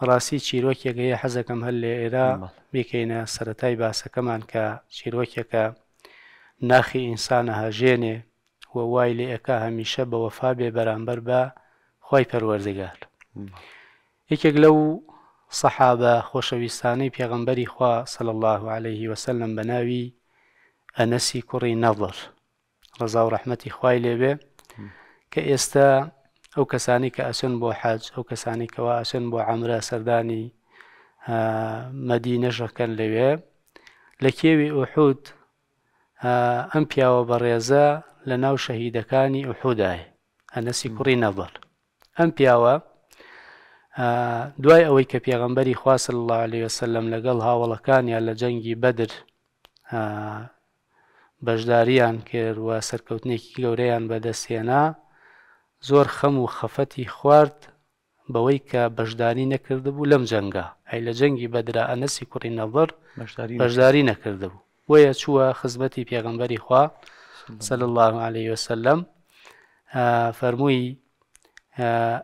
بەڕاستی چیرۆکێکەیە حەزەکەم هەل لە ئێرا بکەینە سەتای باسەکەمان کە چیرۆکێکە ناخی ئینسانە هەژێنێ وە وای لێ ئەەکە هەمیشە بە وەفا بێ بەرامبەر بە خی پەروەردەگار یەکێک لەو سەحابە خۆشەویستانەی پێغمبەری خوا سەل الله عليه وسلم بە ناوی ئەنەسی کوڕی نەڵر ڕزا و ڕەحمەتی خوای لێبێ کە ئێستا ئەو کەسانی کە ئەسن بۆ حەج ئەو کەسانی کەوا ئەسن بۆ ئەمرە سەردانی مەدینەژەکەن لەوێ لە کێوی ئوحود ئەم پیاوە بەڕێزە لە ناو شەهیدەکانی ئوحودای ئەنەسی کوڕی نەبڵ ئەم پیاوە دوای ئەوەی کە پێغمبەری خواصل الله عليه وسلم لەگەڵ هاوڵەکانیان لە جەنگی بەدر بەشداریان کرد و سەرکەوتنێکی گەورەیان بەدەستێنا زۆر خەم و خەفەتی خوارد بەوەی کە بەشداری نەکردبوو لەم جەنگا ئەی لە جەنگی بەدرا ئەنەسی کوڕی نەڵەر بەشداری نەکردبوو وەیە چووە خزمەتی پێغمبەری خوا سل الله عليه وسلم فەرمووی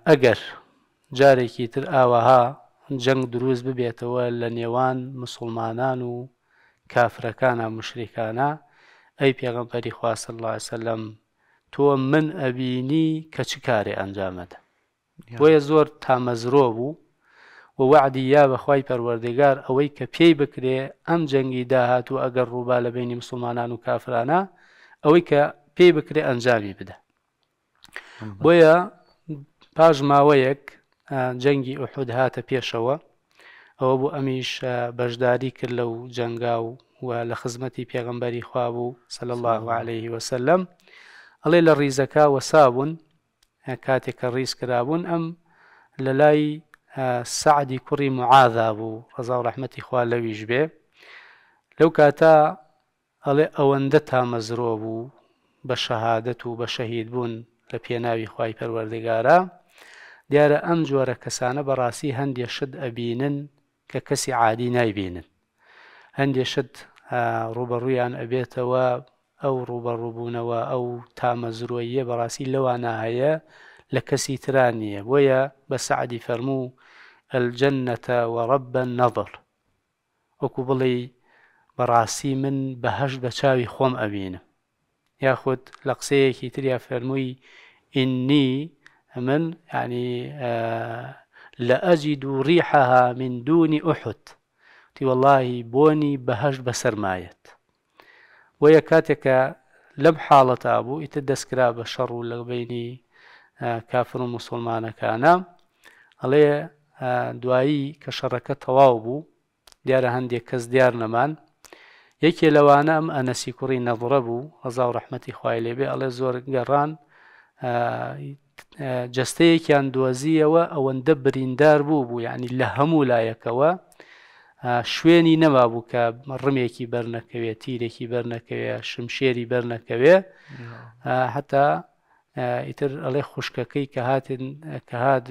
ئەگەر جارێکی تر ئاوەها جەنگ دروست ببێتەوە لە نێوان مسلمانان و کافرەکانە مشریکانە ئەی پێغمپەری خواسە الله سلم تۆ من ئەبینی کە چ کارێ ئەنجامەدە بۆیە زۆر تامەزرۆ بوو و وعدی یا بەخوای پەروەردەگار ئەوەی کە پێی بکرێ ئەم جەنگی داهات و ئەگەر ڕووبا لە بینی مسلمانان و کافرانە ئەوەی کە پێی بکرێ ئەنجامی بدە بۆیە پاش ماوەیەک جەنگی ئوحود هاتە پێشەوە ئەوە بوو ئەمیش بەشداری کرد لەو جەنگا و و لە خزمەتی پێغمبەری خوا بوو سەل الله عليه وسلم ئەڵێ لە ڕیزەکە وەسابوون کاتێککە ڕیز کرابوون ئەم لە لای سعدی کوڕی معاذا بوو ڕزا و ڕحمەتی خوا لەویش بێ لەو کاتە ئەڵێ ئەوەندە تامەزرۆ بوو بە شەهادەت و بە شەهید بوون لە پێناوی خی پەروەردەگارە دیارە ئەم جۆرە کەسانە بەڕاستی هەندێ شت ئەبینن کە کەسی عادی نایبینن هەندێ شت ڕوبەڕوویان ئەبێتەوە او روبروبون و او تامزرويه براسي لوانا هيا لكسي ترانيه ويا بسعدي فرمو الجنة ورب النظر وكبلي براسي من بهش شاوي خوم أبين ياخد لقسيه كي فرموي إني من يعني آه، لأجد ريحها من دون أحد تي والله بوني بهش بسرمايت وەیە کاتێکە لەم حاڵەتا بوو ئیتە دەستکرا بە شەڕ و لە بینی کافر و مسلمانەکانە ئەڵێ دوایی کە شەڕەکە تەواو بوو دیارە هەندێک کەس دیار نەمان یەکێ لەوانە ئەم ئەنەسی کوڕی نەڵڕە بوو هەزا و ڕحمەتی خوای لێبێ ئەڵێ زۆر گەڕان جستەیەکیان دۆزیەوە ئەوەندە بریندار بوو بوو یعنی لە هەموو لایەکەوە شوێنی نەما بوو کە ڕمێکی بەرنەکەوێ تیرێکی بەرنەکەوێ شمشێری بەرنەکەوێ حتا ئیتر ئەڵێ خوشکەکەی کە هاتن کە هات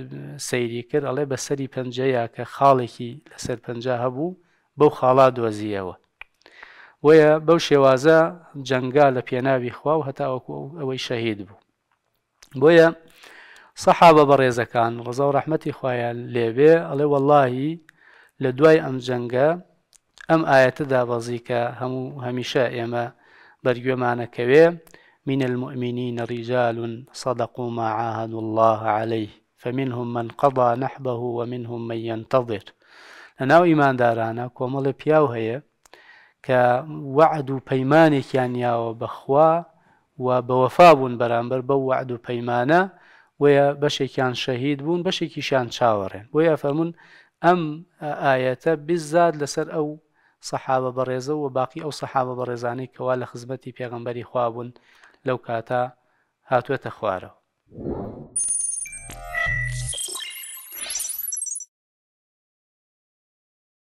سەیری کرد ئەڵێ بە سەری پەنجەیە کە خاڵێکی لەسەر پەنج هەبوو بەو خاڵا دۆزیەوە وەیە بەو شێوازە جەنگا لە پێناوی خوا و هەتا وەکو ئەوەی شەهید بوو بۆیە سەحابە بە ڕێزەکان ڕزا و ڕەحمەتی خۆیان لێبێ ئەڵێ وەلهی لە دوای ئەم جەنگە ئەم ئاەتەدا بەزیکە هەموو هەمیشە ئێمە بەرگوێمانەکەوێ من المؤمنين رجال صدقوا ما عاهدوا الله عليه فمنهم من قضى نحبه ومنهم من ينتظر لەناو ئیماندارانە کۆمەڵی پیاو هەیە کە وعد و پەیمانێکیان یاوە بەخوا و بەوەفا بوون بەرامبەر بە وعد و پەیمانە وە بەشێکیان شەهید بوون بەشێکیشان چاوەڕێن بۆ ويا فەرمونون ئەم ئاەتە بزاد لەسەر ئەو سەحابە بەڕێزە و باقی ئەو سەحابە بەڕێزانەی کەوا لە خزمەتی پێغمبەری خوابوون لەو کاتە هاتوێتە خوارەوە.